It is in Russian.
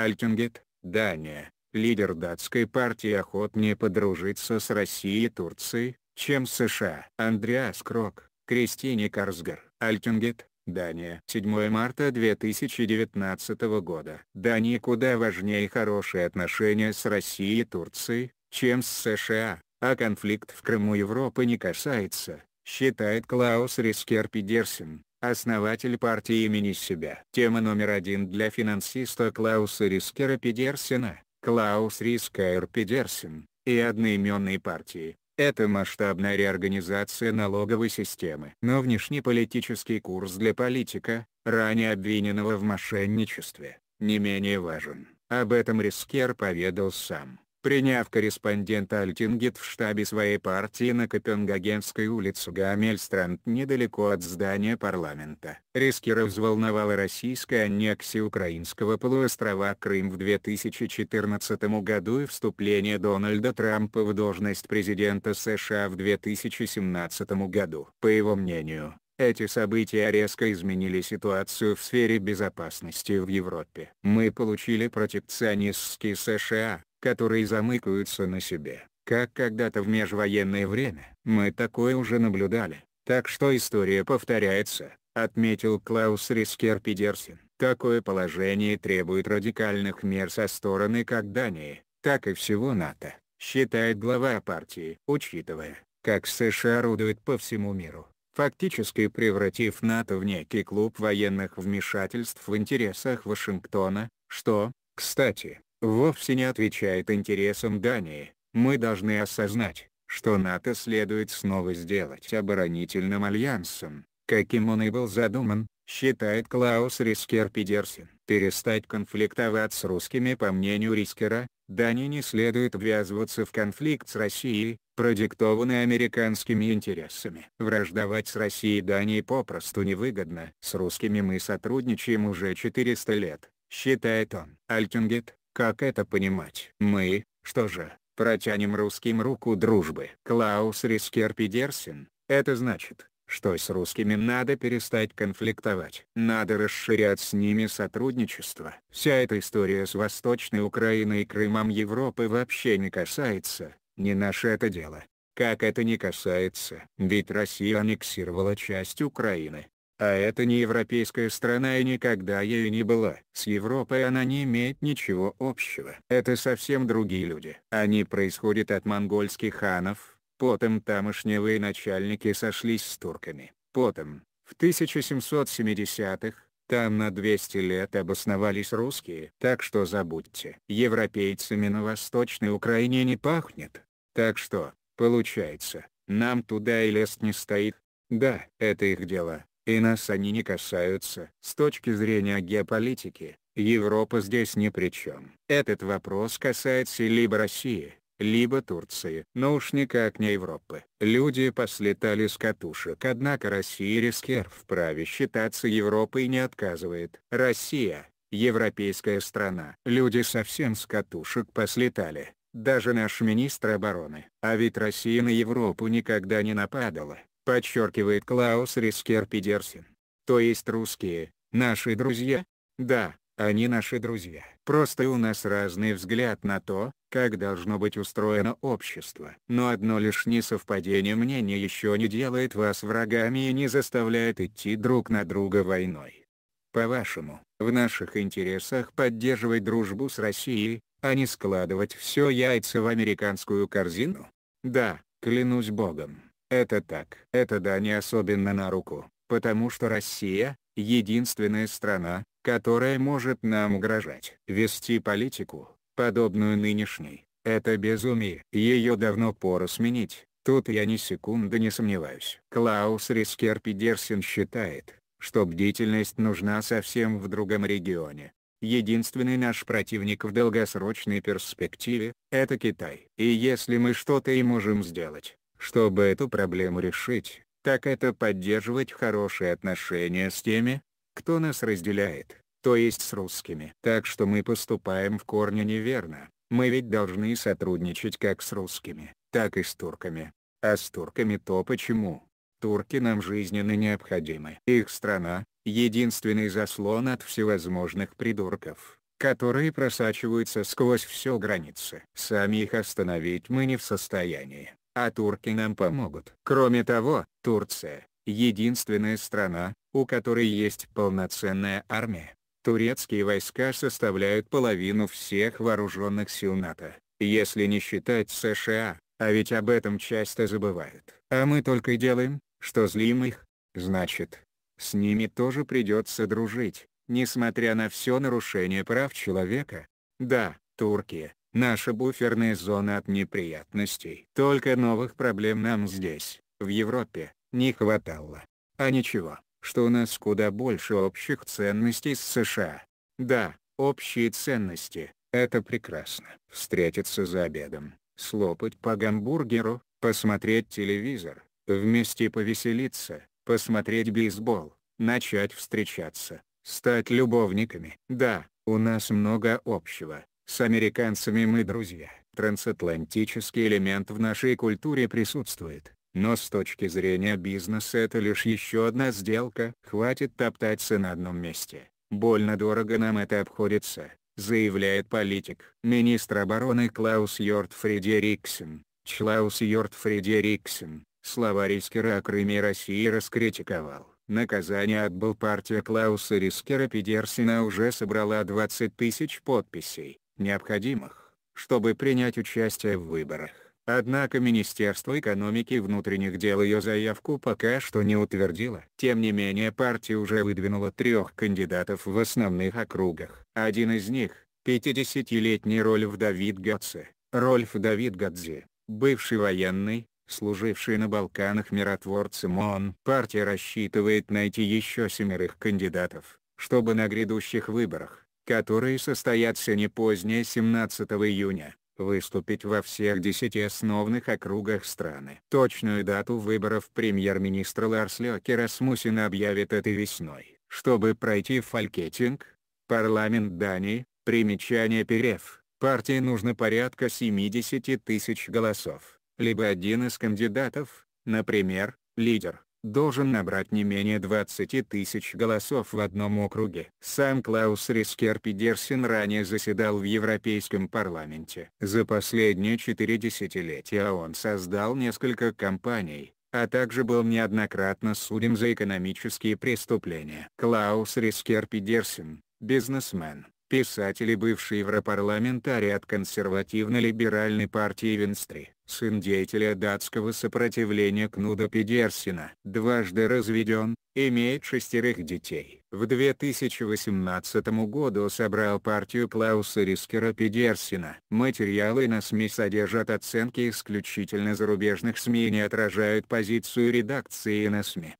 Альтингет, Дания, лидер датской партии охотнее подружиться с Россией и Турцией, чем США. Андреас Крок, Кристине Карсгар, Альтингет, Дания. 7 марта 2019 года. Дании куда важнее хорошие отношения с Россией и Турцией, чем с США, а конфликт в Крыму Европы не касается, считает Клаус Рискер Педерсен основатель партии имени себя. Тема номер один для финансиста Клауса Рискера Педерсена, Клаус Рискер Педерсен, и одноименной партии. Это масштабная реорганизация налоговой системы. Но внешнеполитический курс для политика, ранее обвиненного в мошенничестве, не менее важен. Об этом Рискер поведал сам приняв корреспондента Альтингет в штабе своей партии на Копенгагенской улице Гамельстранд недалеко от здания парламента. Рискера взволновала российская аннексия украинского полуострова Крым в 2014 году и вступление Дональда Трампа в должность президента США в 2017 году. По его мнению, эти события резко изменили ситуацию в сфере безопасности в Европе. Мы получили протекционистские США, которые замыкаются на себе, как когда-то в межвоенное время. Мы такое уже наблюдали, так что история повторяется, отметил Клаус Рискер Педерсен. Такое положение требует радикальных мер со стороны как Дании, так и всего НАТО, считает глава партии. Учитывая, как США орудует по всему миру, фактически превратив НАТО в некий клуб военных вмешательств в интересах Вашингтона, что, кстати, вовсе не отвечает интересам Дании, мы должны осознать, что НАТО следует снова сделать оборонительным альянсом, каким он и был задуман, считает Клаус Рискер Педерсен. Перестать конфликтовать с русскими по мнению Рискера, Дании не следует ввязываться в конфликт с Россией, продиктованный американскими интересами. Враждовать с Россией Дании попросту невыгодно. С русскими мы сотрудничаем уже 400 лет, считает он. Альтингет, как это понимать? Мы, что же, протянем русским руку дружбы. Клаус Рискер Педерсен, это значит, что с русскими надо перестать конфликтовать. Надо расширять с ними сотрудничество. Вся эта история с Восточной Украиной и Крымом Европы вообще не касается, не наше это дело. Как это не касается? Ведь Россия аннексировала часть Украины. А это не европейская страна и никогда ею не была. С Европой она не имеет ничего общего. Это совсем другие люди. Они происходят от монгольских ханов, потом тамошние начальники сошлись с турками. Потом, в 1770-х, там на 200 лет обосновались русские. Так что забудьте. Европейцами на Восточной Украине не пахнет. Так что, получается, нам туда и лес не стоит. Да, это их дело, и нас они не касаются. С точки зрения геополитики, Европа здесь ни при чем. Этот вопрос касается либо России, либо Турции. Но уж никак не Европы. Люди послетали с катушек, однако Россия рискер вправе считаться Европой не отказывает. Россия – европейская страна. Люди совсем с катушек послетали. Даже наш министр обороны. А ведь Россия на Европу никогда не нападала подчеркивает Клаус Рискер Педерсин. То есть русские, наши друзья? Да, они наши друзья. Просто у нас разный взгляд на то, как должно быть устроено общество. Но одно лишь несовпадение мнений еще не делает вас врагами и не заставляет идти друг на друга войной. По-вашему, в наших интересах поддерживать дружбу с Россией, а не складывать все яйца в американскую корзину? Да, клянусь богом. Это так. Это да не особенно на руку, потому что Россия – единственная страна, которая может нам угрожать. Вести политику, подобную нынешней, это безумие. Ее давно пора сменить, тут я ни секунды не сомневаюсь. Клаус Рискер Педерсен считает, что бдительность нужна совсем в другом регионе. Единственный наш противник в долгосрочной перспективе – это Китай. И если мы что-то и можем сделать, чтобы эту проблему решить, так это поддерживать хорошие отношения с теми, кто нас разделяет, то есть с русскими. Так что мы поступаем в корне неверно. Мы ведь должны сотрудничать как с русскими, так и с турками. А с турками то почему? Турки нам жизненно необходимы. Их страна — единственный заслон от всевозможных придурков, которые просачиваются сквозь все границы. Сами их остановить мы не в состоянии а турки нам помогут. Кроме того, Турция – единственная страна, у которой есть полноценная армия. Турецкие войска составляют половину всех вооруженных сил НАТО, если не считать США, а ведь об этом часто забывают. А мы только и делаем, что злим их, значит, с ними тоже придется дружить, несмотря на все нарушение прав человека. Да, турки наша буферная зона от неприятностей. Только новых проблем нам здесь, в Европе, не хватало. А ничего, что у нас куда больше общих ценностей с США. Да, общие ценности, это прекрасно. Встретиться за обедом, слопать по гамбургеру, посмотреть телевизор, вместе повеселиться, посмотреть бейсбол, начать встречаться, стать любовниками. Да, у нас много общего, с американцами мы друзья. Трансатлантический элемент в нашей культуре присутствует, но с точки зрения бизнеса это лишь еще одна сделка. Хватит топтаться на одном месте. Больно дорого нам это обходится, заявляет политик. Министр обороны Клаус Йорт Фредериксен. Члаус Йорт Фредериксен, слова Рискера о Крыме России раскритиковал. Наказание отбыл партия Клауса Рискера Педерсина уже собрала 20 тысяч подписей необходимых, чтобы принять участие в выборах. Однако Министерство экономики и внутренних дел ее заявку пока что не утвердило. Тем не менее партия уже выдвинула трех кандидатов в основных округах. Один из них, 50-летний Рольф Давид Гатце, Рольф Давид Гадзе, бывший военный, служивший на Балканах миротворцем ООН. Партия рассчитывает найти еще семерых кандидатов, чтобы на грядущих выборах которые состоятся не позднее 17 июня, выступить во всех 10 основных округах страны. Точную дату выборов премьер-министра Ларс Лёки Расмусин объявит этой весной. Чтобы пройти фалькетинг, парламент Дании, примечание Перев, партии нужно порядка 70 тысяч голосов, либо один из кандидатов, например, лидер, должен набрать не менее 20 тысяч голосов в одном округе. Сам Клаус Рискер Педерсен ранее заседал в Европейском парламенте. За последние четыре десятилетия он создал несколько компаний, а также был неоднократно судим за экономические преступления. Клаус Рискер Педерсен, бизнесмен, писатель и бывший европарламентарий от консервативно-либеральной партии Винстри сын деятеля датского сопротивления Кнуда Педерсина. Дважды разведен, имеет шестерых детей. В 2018 году собрал партию Клауса Рискера Педерсина. Материалы на СМИ содержат оценки исключительно зарубежных СМИ и не отражают позицию редакции на СМИ.